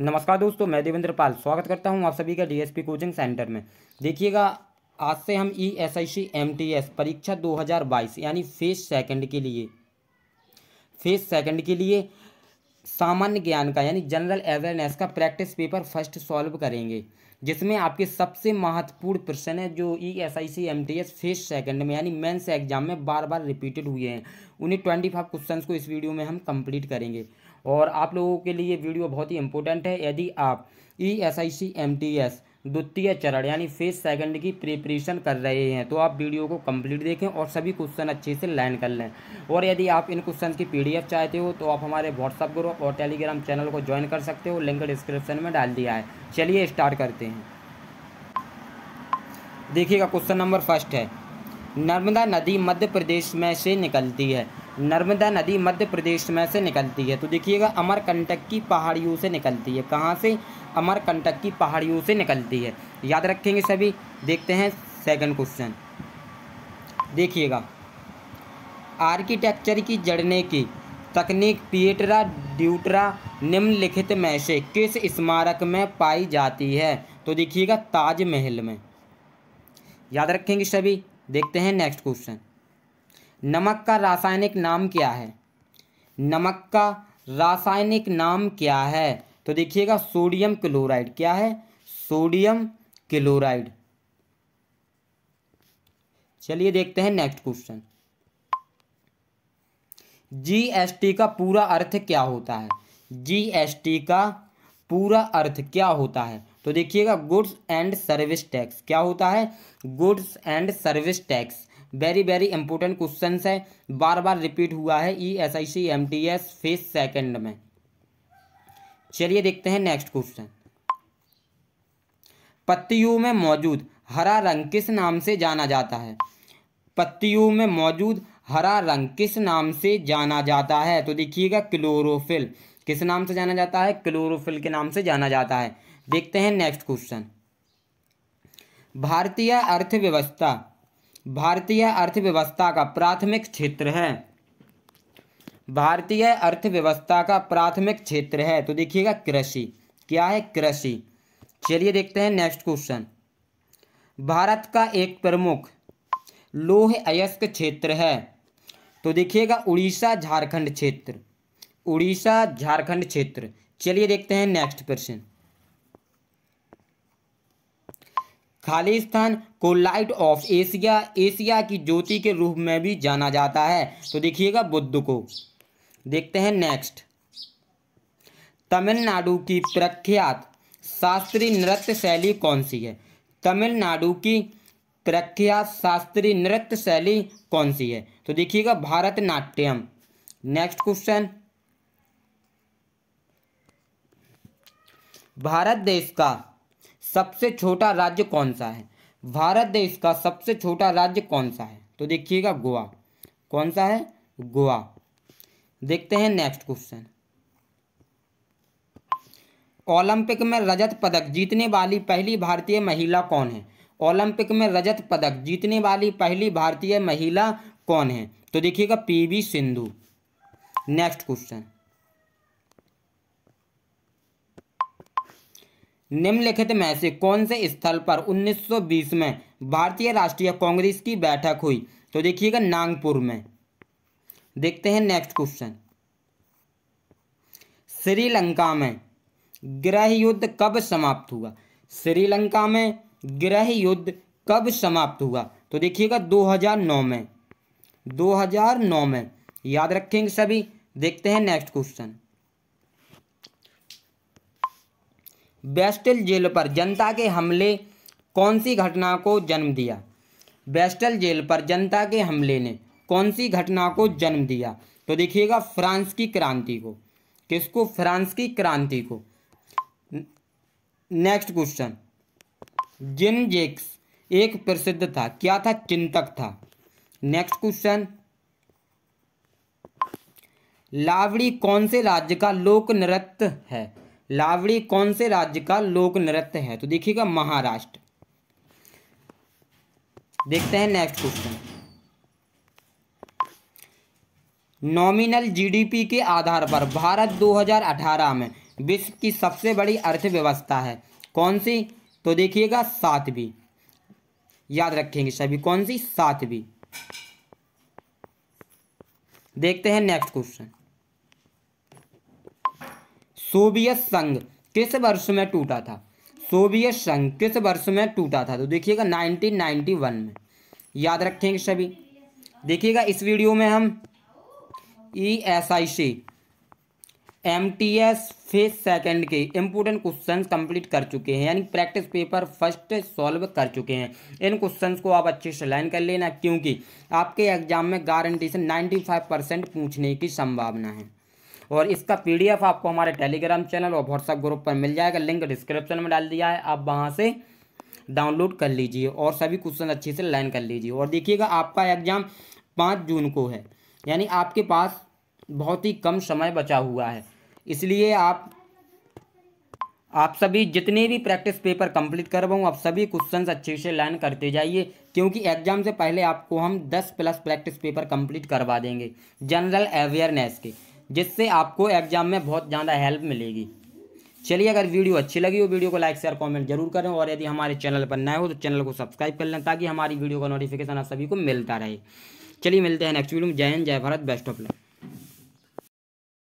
नमस्कार दोस्तों मैं देवेंद्र पाल स्वागत करता हूं आप सभी का डीएसपी कोचिंग सेंटर में देखिएगा आज से हम E S I C M T S परीक्षा 2022 यानी फेज सेकंड के लिए फेज सेकंड के लिए सामान्य ज्ञान का यानी जनरल अवेयरनेस का प्रैक्टिस पेपर फर्स्ट सॉल्व करेंगे जिसमें आपके सबसे महत्वपूर्ण प्रश्न है जो E S I C M T S phase second में यानी मेंस एग्जाम में बार बार रिपीटेड हुए हैं उन्हें ट्वेंटी फाइव क्वेश्चन को इस वीडियो में हम कंप्लीट करेंगे और आप लोगों के लिए वीडियो बहुत ही इंपॉर्टेंट है यदि आप E S I C M T S द्वितीय चरण यानी फेज सेकंड की प्रिपरेशन कर रहे हैं तो आप वीडियो को कंप्लीट देखें और सभी क्वेश्चन अच्छे से लाइन कर लें और यदि आप इन क्वेश्चन की पीडीएफ चाहते हो तो आप हमारे व्हाट्सअप ग्रुप और टेलीग्राम चैनल को ज्वाइन कर सकते हो लिंक डिस्क्रिप्शन में डाल दिया है चलिए स्टार्ट करते हैं देखिएगा क्वेश्चन नंबर फर्स्ट है नर्मदा नदी मध्य प्रदेश में से निकलती है नर्मदा नदी मध्य प्रदेश में से निकलती है तो देखिएगा अमरकंटक की पहाड़ियों से निकलती है कहाँ से अमरकंटक की पहाड़ियों से निकलती है याद रखेंगे सभी देखते हैं सेकंड क्वेश्चन देखिएगा आर्किटेक्चर की जड़ने की तकनीक पिएटरा ड्यूटरा निम्नलिखित में से किस स्मारक में पाई जाती है तो देखिएगा ताजमहल में याद रखेंगे सभी देखते हैं नेक्स्ट क्वेश्चन नमक का रासायनिक नाम क्या है नमक का रासायनिक नाम क्या है तो देखिएगा सोडियम क्लोराइड क्या है सोडियम क्लोराइड चलिए देखते हैं नेक्स्ट क्वेश्चन जीएसटी का पूरा अर्थ क्या होता है जीएसटी का पूरा अर्थ क्या होता है तो देखिएगा गुड्स एंड सर्विस टैक्स क्या होता है goods and service tax very very important question है बार बार रिपीट हुआ है E S I C M T S phase second में चलिए देखते हैं नेक्स्ट क्वेश्चन पत्तियों में मौजूद हरा रंग किस नाम से जाना जाता है पत्तियों में मौजूद हरा रंग किस नाम से जाना जाता है तो देखिएगा क्लोरोफिल किस नाम से जाना जाता है क्लोरोफिल के नाम से जाना जाता है देखते हैं नेक्स्ट क्वेश्चन भारतीय अर्थव्यवस्था भारतीय अर्थव्यवस्था का प्राथमिक क्षेत्र है भारतीय अर्थव्यवस्था का प्राथमिक क्षेत्र है तो देखिएगा कृषि क्या है कृषि चलिए देखते हैं नेक्स्ट क्वेश्चन भारत का एक प्रमुख लोह अयस्क क्षेत्र है तो देखिएगा उड़ीसा झारखंड क्षेत्र उड़ीसा झारखंड क्षेत्र चलिए देखते हैं नेक्स्ट प्रश्न खालिस्तान को लाइट ऑफ एशिया एशिया की ज्योति के रूप में भी जाना जाता है तो देखिएगा बुद्ध को देखते हैं नेक्स्ट तमिलनाडु की प्रख्यात शास्त्रीय नृत्य शैली कौन सी है तमिलनाडु की प्रख्यात शास्त्रीय नृत्य शैली कौन सी है तो देखिएगा भारतनाट्यम नेक्स्ट क्वेश्चन भारत देश का सबसे छोटा राज्य कौन सा है भारत देश का सबसे छोटा राज्य कौन सा है तो देखिएगा गोवा कौन सा है गोवा देखते हैं नेक्स्ट क्वेश्चन ओलंपिक में रजत पदक जीतने वाली पहली भारतीय महिला कौन है ओलंपिक में रजत पदक जीतने वाली पहली भारतीय महिला कौन है तो देखिएगा पीवी सिंधु नेक्स्ट क्वेश्चन निम्नलिखित में से कौन से स्थल पर 1920 में भारतीय राष्ट्रीय कांग्रेस की बैठक हुई तो देखिएगा नागपुर में देखते हैं नेक्स्ट क्वेश्चन श्रीलंका में गृह युद्ध कब समाप्त हुआ श्रीलंका में गृह युद्ध कब समाप्त हुआ तो देखिएगा 2009 में 2009 में याद रखेंगे सभी देखते हैं नेक्स्ट क्वेश्चन बेस्टल जेल पर जनता के हमले कौन सी घटना को जन्म दिया बेस्टल जेल पर जनता के हमले ने कौन सी घटना को जन्म दिया तो देखिएगा फ्रांस की क्रांति को किसको फ्रांस की क्रांति को नेक्स्ट क्वेश्चन जिन जेक्स एक प्रसिद्ध था क्या था चिंतक था नेक्स्ट क्वेश्चन लावड़ी कौन से राज्य का लोक नृत्य है लावड़ी कौन से राज्य का लोक नृत्य है तो देखिएगा महाराष्ट्र देखते हैं नेक्स्ट क्वेश्चन नॉमिनल जीडीपी के आधार पर भारत 2018 में विश्व की सबसे बड़ी अर्थव्यवस्था है कौन सी तो देखिएगा सातवीं याद रखेंगे सभी कौन सी सातवीं देखते हैं नेक्स्ट क्वेश्चन सोवियत संघ किस वर्ष में टूटा था सोवियत संघ किस वर्ष में टूटा था तो देखिएगा 1991 में याद रखेंगे सभी देखिएगा इस वीडियो में हम E S I C M T S phase second के इम्पोर्टेंट क्वेश्चन कंप्लीट कर चुके हैं यानी प्रैक्टिस पेपर फर्स्ट सॉल्व कर चुके हैं इन क्वेश्चन को आप अच्छे से लाइन कर लेना क्योंकि आपके एग्जाम में गारंटी से 95 परसेंट पूछने की संभावना है और इसका पी आपको हमारे टेलीग्राम चैनल और व्हाट्सअप ग्रुप पर मिल जाएगा लिंक डिस्क्रिप्शन में डाल दिया है आप वहाँ से डाउनलोड कर लीजिए और सभी क्वेश्चन अच्छे से लाइन कर लीजिए और देखिएगा आपका एग्ज़ाम पाँच जून को है यानी आपके पास बहुत ही कम समय बचा हुआ है इसलिए आप आप सभी जितने भी प्रैक्टिस पेपर कंप्लीट करवाऊँ आप सभी क्वेश्चंस अच्छे से लर्न करते जाइए क्योंकि एग्जाम से पहले आपको हम 10 प्लस प्रैक्टिस पेपर कंप्लीट करवा देंगे जनरल अवेयरनेस के जिससे आपको एग्जाम में बहुत ज़्यादा हेल्प मिलेगी चलिए अगर वीडियो अच्छी लगी हो वीडियो को लाइक शेयर कमेंट जरूर करें और यदि हमारे चैनल पर नए हो तो चैनल को सब्सक्राइब कर लें ताकि हमारी वीडियो का नोटिफिकेशन आप सभी को मिलता रहे चलिए मिलते हैं नेक्स्ट वीडियो में जय हिंद जय भारत बेस्ट ऑफ लक